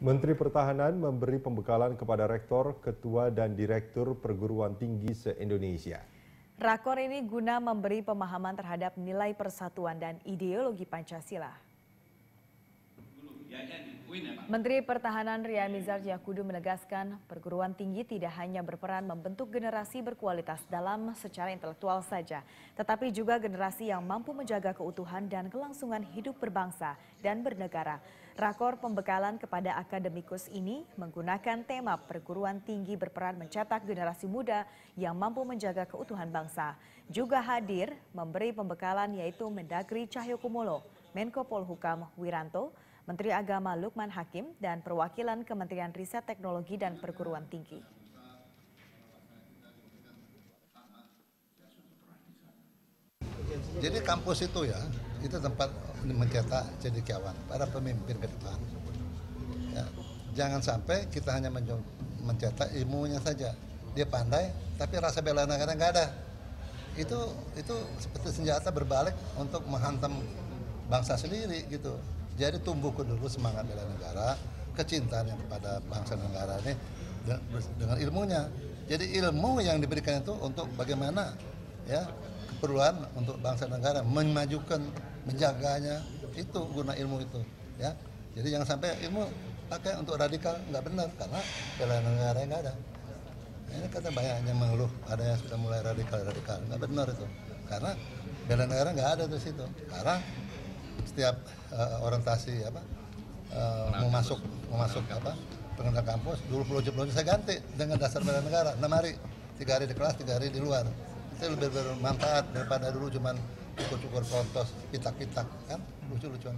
Menteri Pertahanan memberi pembekalan kepada rektor, ketua, dan direktur perguruan tinggi se-Indonesia. Rakor ini guna memberi pemahaman terhadap nilai persatuan dan ideologi Pancasila. Ya, Menteri Pertahanan Ria iya, iya. Mizar Yakudu menegaskan perguruan tinggi tidak hanya berperan membentuk generasi berkualitas dalam secara intelektual saja, tetapi juga generasi yang mampu menjaga keutuhan dan kelangsungan hidup berbangsa dan bernegara. Rakor pembekalan kepada akademikus ini menggunakan tema perguruan tinggi berperan mencetak generasi muda yang mampu menjaga keutuhan bangsa. Juga hadir memberi pembekalan yaitu Mendagri Cahyokumolo, Menko Polhukam Wiranto, Menteri Agama Lukman Hakim, dan perwakilan Kementerian Riset Teknologi dan Perguruan Tinggi. Jadi kampus itu ya, itu tempat mencetak jadi kawan para pemimpin ke depan. Ya, jangan sampai kita hanya mencetak ilmunya saja. Dia pandai, tapi rasa bela negara nggak ada. Itu itu seperti senjata berbalik untuk menghantam bangsa sendiri gitu. Jadi tumbuhkan dulu semangat bela negara, kecintaan yang kepada bangsa negara ini dengan ilmunya. Jadi ilmu yang diberikan itu untuk bagaimana ya keperluan untuk bangsa negara memajukan, menjaganya itu guna ilmu itu ya. Jadi jangan sampai ilmu pakai untuk radikal nggak benar karena bela negara nggak ada. Nah, ini kata banyak yang mengeluh ada yang sudah mulai radikal radikal nggak benar itu karena bela negara nggak ada di situ. Karena setiap uh, orientasi apa uh, mau masuk mau masuk apa pengenalan kampus dulu project project saya ganti dengan dasar bela negara enam hari tiga hari di kelas tiga hari di luar itu lebih bermanfaat daripada dulu cuman cukur-cukur kontos pitak-pitak kan lucu-lucuan